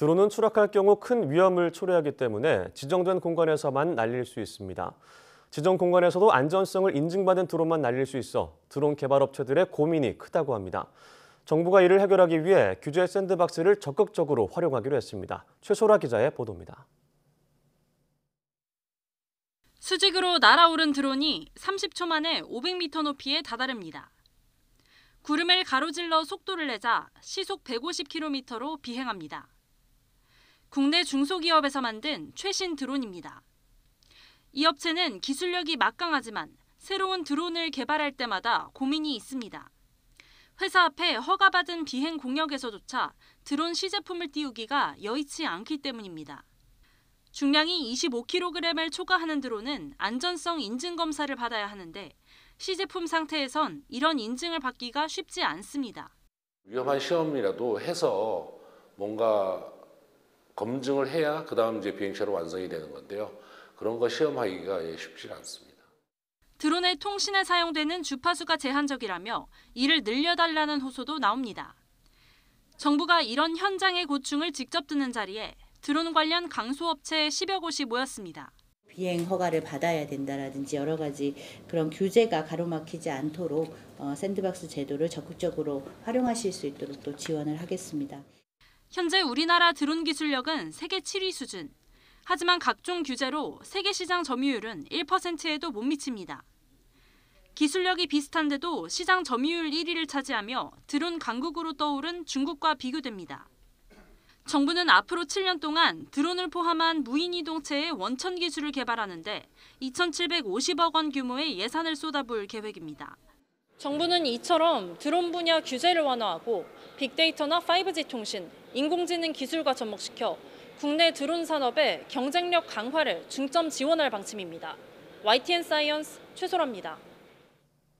드론은 추락할 경우 큰 위험을 초래하기 때문에 지정된 공간에서만 날릴 수 있습니다. 지정 공간에서도 안전성을 인증받은 드론만 날릴 수 있어 드론 개발 업체들의 고민이 크다고 합니다. 정부가 이를 해결하기 위해 규제 샌드박스를 적극적으로 활용하기로 했습니다. 최소라 기자의 보도입니다. 수직으로 날아오른 드론이 30초 만에 500m 높이에 다다릅니다. 구름을 가로질러 속도를 내자 시속 150km로 비행합니다. 국내 중소기업에서 만든 최신 드론입니다. 이 업체는 기술력이 막강하지만 새로운 드론을 개발할 때마다 고민이 있습니다. 회사 앞에 허가받은 비행 공역에서조차 드론 시제품을 띄우기가 여의치 않기 때문입니다. 중량이 25kg을 초과하는 드론은 안전성 인증 검사를 받아야 하는데 시제품 상태에선 이런 인증을 받기가 쉽지 않습니다. 위험한 시험이라도 해서 뭔가 검증을 해야 그 다음 이제 비행시로 완성이 되는 건데요. 그런 거 시험하기가 예, 쉽지 않습니다. 드론의 통신에 사용되는 주파수가 제한적이라며 이를 늘려달라는 호소도 나옵니다. 정부가 이런 현장의 고충을 직접 듣는 자리에 드론 관련 강소업체 10여 곳이 모였습니다. 비행 허가를 받아야 된다라든지 여러 가지 그런 규제가 가로막히지 않도록 어, 샌드박스 제도를 적극적으로 활용하실 수 있도록 또 지원을 하겠습니다. 현재 우리나라 드론 기술력은 세계 7위 수준. 하지만 각종 규제로 세계 시장 점유율은 1%에도 못 미칩니다. 기술력이 비슷한데도 시장 점유율 1위를 차지하며 드론 강국으로 떠오른 중국과 비교됩니다. 정부는 앞으로 7년 동안 드론을 포함한 무인이동체의 원천 기술을 개발하는데 2,750억 원 규모의 예산을 쏟아부을 계획입니다. 정부는 이처럼 드론 분야 규제를 완화하고 빅데이터나 5G 통신, 인공지능 기술과 접목시켜 국내 드론 산업의 경쟁력 강화를 중점 지원할 방침입니다. YTN 사이언스 최소라입니다.